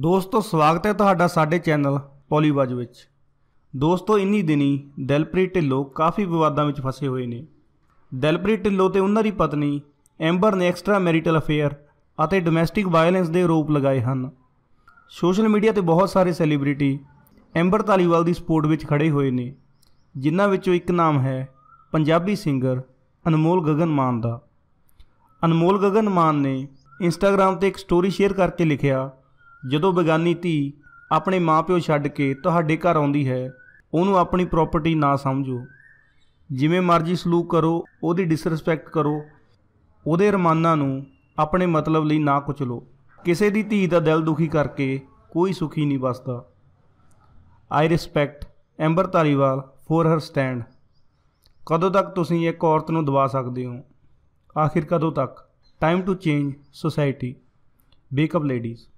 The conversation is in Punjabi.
ਦੋਸਤੋ ਸਵਾਗਤ ਹੈ ਤੁਹਾਡਾ ਸਾਡੇ ਚੈਨਲ ਪੋਲੀਵਾਜ ਵਿੱਚ ਦੋਸਤੋ ਇੰਨੀ ਦਿਨੀ ਦਿਲਪ੍ਰੀਤ ਢਿੱਲੋਂ ਕਾਫੀ ਵਿਵਾਦਾਂ ਵਿੱਚ ਫਸੇ ਹੋਏ ਨੇ ਦਿਲਪ੍ਰੀਤ ਢਿੱਲੋਂ ਤੇ ਉਹਨਾਂ ਦੀ ਪਤਨੀ ਐਂਬਰ ਨੇ ਐਕਸਟਰਾ ਮੈਰੀਟਲ ਅਫੇਅਰ ਅਤੇ ਡੋਮੈਸਟਿਕ ਵਾਇਲੈਂਸ ਦੇ ਆਰੋਪ ਲਗਾਏ ਹਨ ਸੋਸ਼ਲ ਮੀਡੀਆ ਤੇ ਬਹੁਤ ਸਾਰੇ ਸੈਲੀਬ੍ਰਿਟੀ ਐਂਬਰ ਤਾਲੀਵਾਲ ਦੀ ਸਪੋਰਟ ਵਿੱਚ ਖੜੇ ਹੋਏ ਨੇ ਜਿਨ੍ਹਾਂ ਵਿੱਚੋਂ ਇੱਕ ਨਾਮ ਹੈ ਪੰਜਾਬੀ ਸਿੰਗਰ ਅਨਮੋਲ ਗਗਨ ਮਾਨ ਦਾ ਅਨਮੋਲ ਗਗਨ ਮਾਨ ਨੇ ਇੰਸਟਾਗ੍ਰam ਤੇ ਇੱਕ ਸਟੋਰੀ ਸ਼ੇਅਰ ਕਰਕੇ ਲਿਖਿਆ ਜਦੋਂ ਬੇਗਾਨੀ ਧੀ ਆਪਣੇ ਮਾਪਿਓ ਛੱਡ ਕੇ ਤੁਹਾਡੇ ਘਰ ਆਉਂਦੀ ਹੈ ਉਹਨੂੰ ਆਪਣੀ ਪ੍ਰਾਪਰਟੀ ਨਾ ਸਮਝੋ ਜਿਵੇਂ ਮਰਜ਼ੀ ਸਲੂਕ ਕਰੋ ਉਹਦੀ ਡਿਸਰੈਸਪੈਕਟ ਕਰੋ ਉਹਦੇ ਰਮਾਨਾਂ ਨੂੰ ਆਪਣੇ ਮਤਲਬ ਲਈ ਨਾ ਕੁਚਲੋ ਕਿਸੇ ਦੀ ਧੀ ਦਾ ਦਿਲ ਦੁਖੀ ਕਰਕੇ ਕੋਈ ਸੁਖੀ ਨਹੀਂ ਬਸਦਾ I respect Amber Taliwal for her stand ਕਦੋਂ ਤੱਕ ਤੁਸੀਂ ਇੱਕ ਔਰਤ ਨੂੰ ਦਬਾ ਸਕਦੇ ਹੋ ਆਖਿਰ ਕਦੋਂ ਤੱਕ time to change society back up ladies